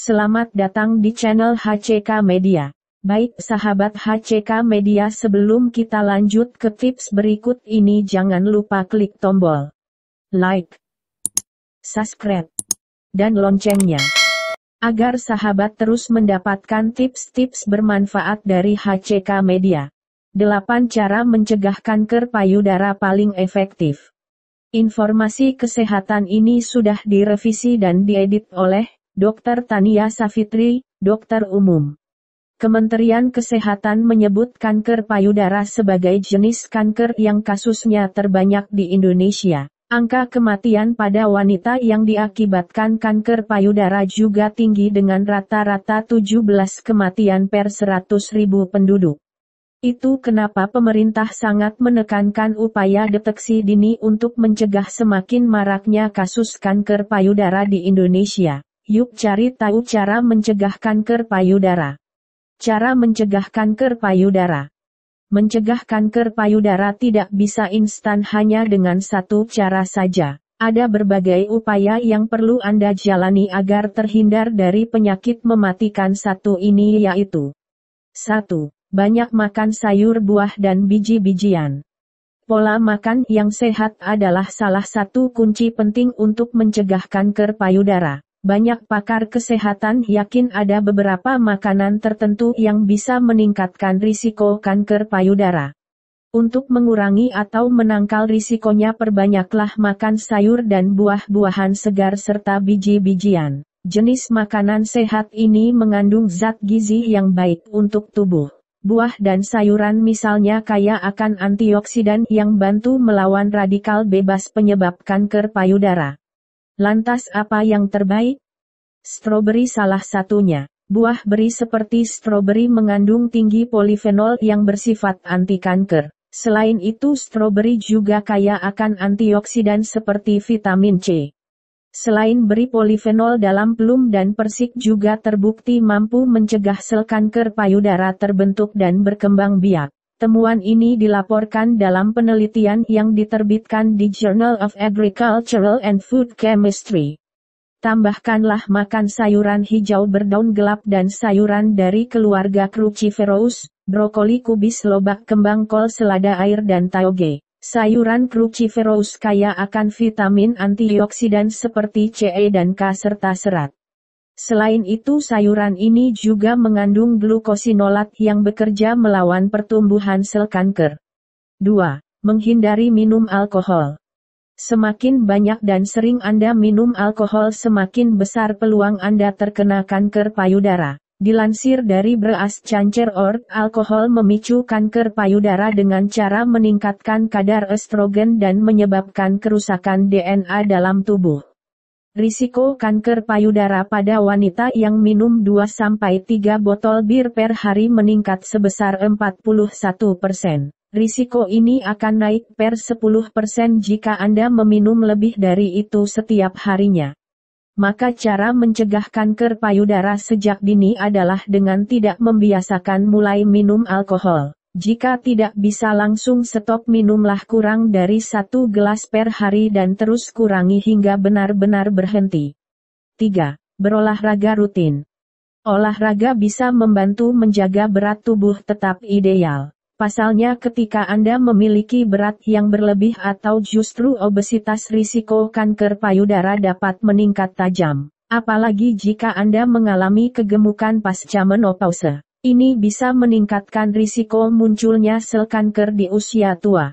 Selamat datang di channel HCK Media. Baik sahabat HCK Media sebelum kita lanjut ke tips berikut ini jangan lupa klik tombol like, subscribe, dan loncengnya. Agar sahabat terus mendapatkan tips-tips bermanfaat dari HCK Media. 8 cara mencegah kanker payudara paling efektif. Informasi kesehatan ini sudah direvisi dan diedit oleh Dr. Tania Safitri, dokter umum. Kementerian Kesehatan menyebut kanker payudara sebagai jenis kanker yang kasusnya terbanyak di Indonesia. Angka kematian pada wanita yang diakibatkan kanker payudara juga tinggi dengan rata-rata 17 kematian per 100 ribu penduduk. Itu kenapa pemerintah sangat menekankan upaya deteksi dini untuk mencegah semakin maraknya kasus kanker payudara di Indonesia. Yuk cari tahu cara mencegah kanker payudara. Cara mencegah kanker payudara. Mencegah kanker payudara tidak bisa instan hanya dengan satu cara saja. Ada berbagai upaya yang perlu Anda jalani agar terhindar dari penyakit mematikan satu ini yaitu 1. Banyak makan sayur buah dan biji-bijian. Pola makan yang sehat adalah salah satu kunci penting untuk mencegah kanker payudara banyak pakar kesehatan yakin ada beberapa makanan tertentu yang bisa meningkatkan risiko kanker payudara. Untuk mengurangi atau menangkal risikonya perbanyaklah makan sayur dan buah-buahan segar serta biji-bijian. Jenis makanan sehat ini mengandung zat gizi yang baik untuk tubuh. Buah dan sayuran misalnya kaya akan antioksidan yang bantu melawan radikal bebas penyebab kanker payudara. Lantas apa yang terbaik? Stroberi salah satunya. Buah beri seperti stroberi mengandung tinggi polifenol yang bersifat anti kanker. Selain itu stroberi juga kaya akan antioksidan seperti vitamin C. Selain beri polifenol dalam plum dan persik juga terbukti mampu mencegah sel kanker payudara terbentuk dan berkembang biak. Temuan ini dilaporkan dalam penelitian yang diterbitkan di Journal of Agricultural and Food Chemistry. Tambahkanlah makan sayuran hijau berdaun gelap dan sayuran dari keluarga cruciferous, brokoli kubis lobak kembang kol selada air dan taoge. Sayuran cruciferous kaya akan vitamin antioksidan seperti CE dan K serta serat. Selain itu sayuran ini juga mengandung glukosinolat yang bekerja melawan pertumbuhan sel kanker. 2. Menghindari minum alkohol. Semakin banyak dan sering Anda minum alkohol semakin besar peluang Anda terkena kanker payudara. Dilansir dari Breast Cancer Org, alkohol memicu kanker payudara dengan cara meningkatkan kadar estrogen dan menyebabkan kerusakan DNA dalam tubuh. Risiko kanker payudara pada wanita yang minum 2-3 botol bir per hari meningkat sebesar 41 persen. Risiko ini akan naik per 10 persen jika Anda meminum lebih dari itu setiap harinya. Maka cara mencegah kanker payudara sejak dini adalah dengan tidak membiasakan mulai minum alkohol. Jika tidak bisa langsung stop minumlah kurang dari satu gelas per hari dan terus kurangi hingga benar-benar berhenti. 3. Berolahraga rutin. Olahraga bisa membantu menjaga berat tubuh tetap ideal. Pasalnya ketika Anda memiliki berat yang berlebih atau justru obesitas risiko kanker payudara dapat meningkat tajam. Apalagi jika Anda mengalami kegemukan pasca menopause. Ini bisa meningkatkan risiko munculnya sel kanker di usia tua.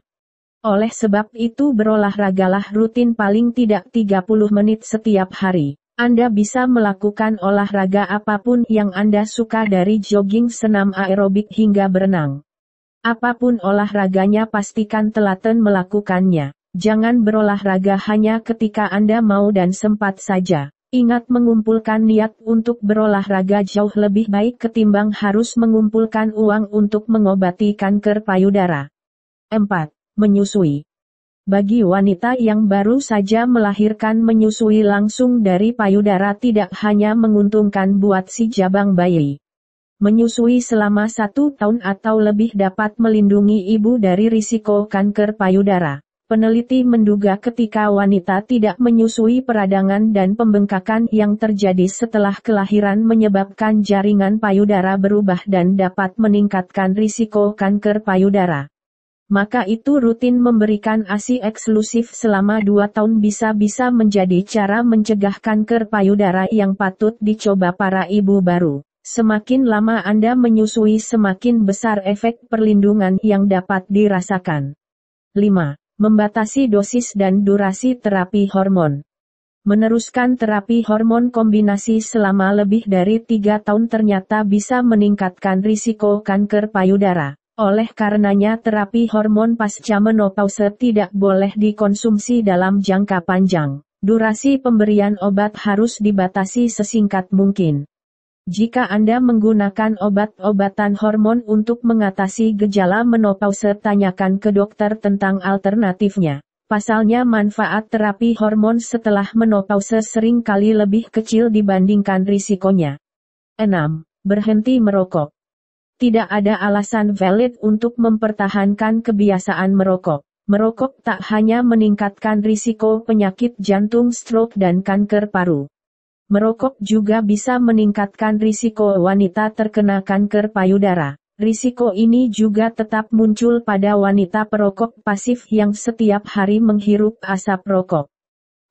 Oleh sebab itu berolahragalah rutin paling tidak 30 menit setiap hari. Anda bisa melakukan olahraga apapun yang Anda suka dari jogging senam aerobik hingga berenang. Apapun olahraganya pastikan telaten melakukannya. Jangan berolahraga hanya ketika Anda mau dan sempat saja. Ingat mengumpulkan niat untuk berolahraga jauh lebih baik ketimbang harus mengumpulkan uang untuk mengobati kanker payudara. 4. Menyusui Bagi wanita yang baru saja melahirkan menyusui langsung dari payudara tidak hanya menguntungkan buat si jabang bayi. Menyusui selama satu tahun atau lebih dapat melindungi ibu dari risiko kanker payudara. Peneliti menduga ketika wanita tidak menyusui peradangan dan pembengkakan yang terjadi setelah kelahiran menyebabkan jaringan payudara berubah dan dapat meningkatkan risiko kanker payudara. Maka itu rutin memberikan ASI eksklusif selama 2 tahun bisa-bisa menjadi cara mencegah kanker payudara yang patut dicoba para ibu baru. Semakin lama Anda menyusui semakin besar efek perlindungan yang dapat dirasakan. 5 membatasi dosis dan durasi terapi hormon. Meneruskan terapi hormon kombinasi selama lebih dari tiga tahun ternyata bisa meningkatkan risiko kanker payudara. Oleh karenanya terapi hormon pasca menopause tidak boleh dikonsumsi dalam jangka panjang. Durasi pemberian obat harus dibatasi sesingkat mungkin. Jika Anda menggunakan obat-obatan hormon untuk mengatasi gejala menopause, tanyakan ke dokter tentang alternatifnya. Pasalnya manfaat terapi hormon setelah menopause sering kali lebih kecil dibandingkan risikonya. 6. Berhenti merokok. Tidak ada alasan valid untuk mempertahankan kebiasaan merokok. Merokok tak hanya meningkatkan risiko penyakit jantung, stroke dan kanker paru Merokok juga bisa meningkatkan risiko wanita terkena kanker payudara. Risiko ini juga tetap muncul pada wanita perokok pasif yang setiap hari menghirup asap rokok.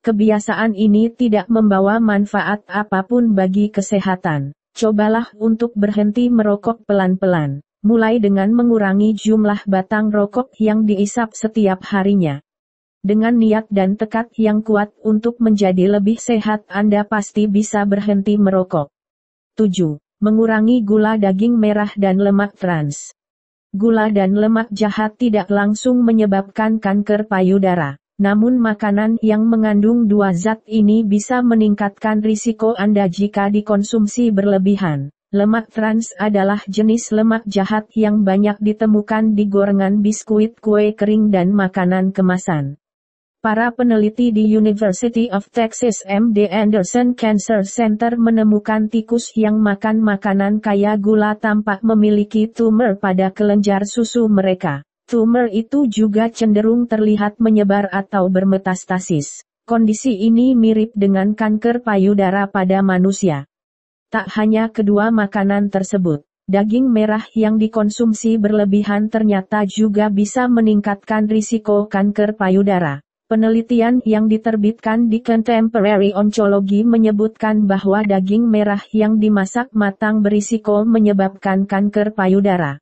Kebiasaan ini tidak membawa manfaat apapun bagi kesehatan. Cobalah untuk berhenti merokok pelan-pelan, mulai dengan mengurangi jumlah batang rokok yang diisap setiap harinya. Dengan niat dan tekad yang kuat untuk menjadi lebih sehat Anda pasti bisa berhenti merokok. 7. Mengurangi gula daging merah dan lemak trans. Gula dan lemak jahat tidak langsung menyebabkan kanker payudara. Namun makanan yang mengandung dua zat ini bisa meningkatkan risiko Anda jika dikonsumsi berlebihan. Lemak trans adalah jenis lemak jahat yang banyak ditemukan di gorengan biskuit kue kering dan makanan kemasan. Para peneliti di University of Texas MD Anderson Cancer Center menemukan tikus yang makan makanan kaya gula tampak memiliki tumor pada kelenjar susu mereka. Tumor itu juga cenderung terlihat menyebar atau bermetastasis. Kondisi ini mirip dengan kanker payudara pada manusia. Tak hanya kedua makanan tersebut, daging merah yang dikonsumsi berlebihan ternyata juga bisa meningkatkan risiko kanker payudara. Penelitian yang diterbitkan di Contemporary Oncology menyebutkan bahwa daging merah yang dimasak matang berisiko menyebabkan kanker payudara.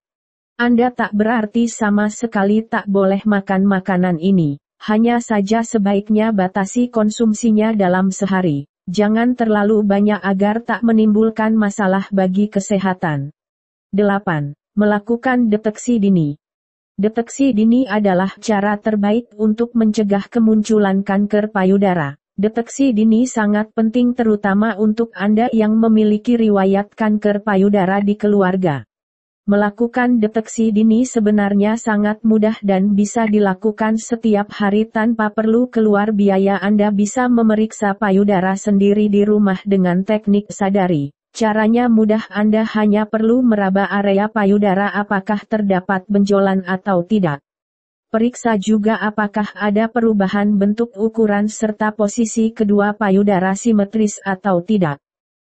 Anda tak berarti sama sekali tak boleh makan makanan ini, hanya saja sebaiknya batasi konsumsinya dalam sehari. Jangan terlalu banyak agar tak menimbulkan masalah bagi kesehatan. 8. Melakukan deteksi dini Deteksi dini adalah cara terbaik untuk mencegah kemunculan kanker payudara. Deteksi dini sangat penting terutama untuk Anda yang memiliki riwayat kanker payudara di keluarga. Melakukan deteksi dini sebenarnya sangat mudah dan bisa dilakukan setiap hari tanpa perlu keluar biaya Anda bisa memeriksa payudara sendiri di rumah dengan teknik sadari. Caranya mudah Anda hanya perlu meraba area payudara apakah terdapat benjolan atau tidak. Periksa juga apakah ada perubahan bentuk ukuran serta posisi kedua payudara simetris atau tidak.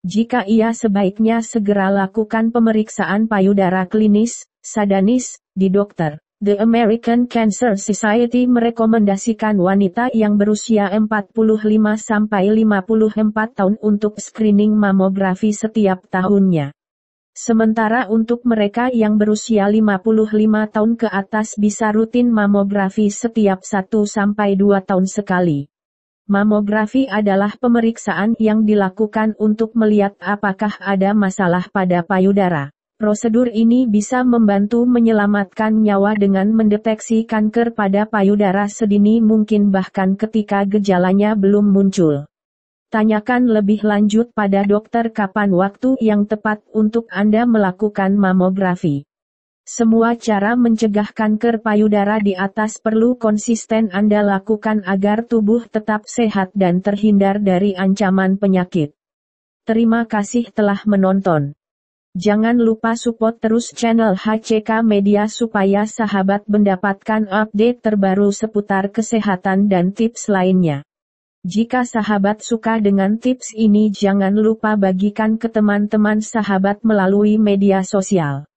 Jika iya sebaiknya segera lakukan pemeriksaan payudara klinis, sadanis, di dokter. The American Cancer Society merekomendasikan wanita yang berusia 45 54 tahun untuk screening mamografi setiap tahunnya. Sementara untuk mereka yang berusia 55 tahun ke atas bisa rutin mamografi setiap 1 2 tahun sekali. Mamografi adalah pemeriksaan yang dilakukan untuk melihat apakah ada masalah pada payudara. Prosedur ini bisa membantu menyelamatkan nyawa dengan mendeteksi kanker pada payudara sedini mungkin bahkan ketika gejalanya belum muncul. Tanyakan lebih lanjut pada dokter kapan waktu yang tepat untuk Anda melakukan mamografi. Semua cara mencegah kanker payudara di atas perlu konsisten Anda lakukan agar tubuh tetap sehat dan terhindar dari ancaman penyakit. Terima kasih telah menonton. Jangan lupa support terus channel HCK Media supaya sahabat mendapatkan update terbaru seputar kesehatan dan tips lainnya. Jika sahabat suka dengan tips ini jangan lupa bagikan ke teman-teman sahabat melalui media sosial.